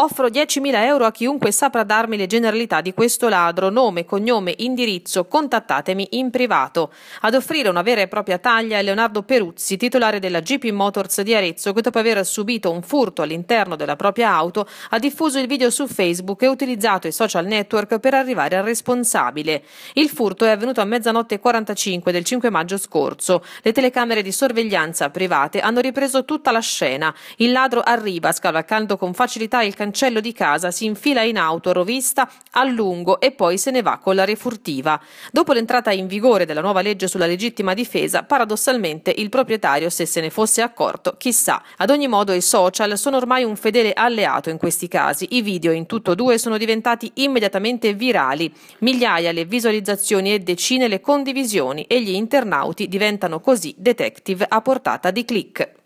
Offro 10.000 euro a chiunque saprà darmi le generalità di questo ladro, nome, cognome, indirizzo, contattatemi in privato. Ad offrire una vera e propria taglia è Leonardo Peruzzi, titolare della GP Motors di Arezzo, che dopo aver subito un furto all'interno della propria auto ha diffuso il video su Facebook e utilizzato i social network per arrivare al responsabile. Il furto è avvenuto a mezzanotte 45 del 5 maggio scorso. Le telecamere di sorveglianza private hanno ripreso tutta la scena. Il ladro arriva scavalcando con facilità il cancello cancello di casa, si infila in auto rovista a lungo e poi se ne va con la refurtiva. Dopo l'entrata in vigore della nuova legge sulla legittima difesa, paradossalmente il proprietario, se se ne fosse accorto, chissà. Ad ogni modo i social sono ormai un fedele alleato in questi casi. I video in tutto due sono diventati immediatamente virali. Migliaia le visualizzazioni e decine le condivisioni e gli internauti diventano così detective a portata di click.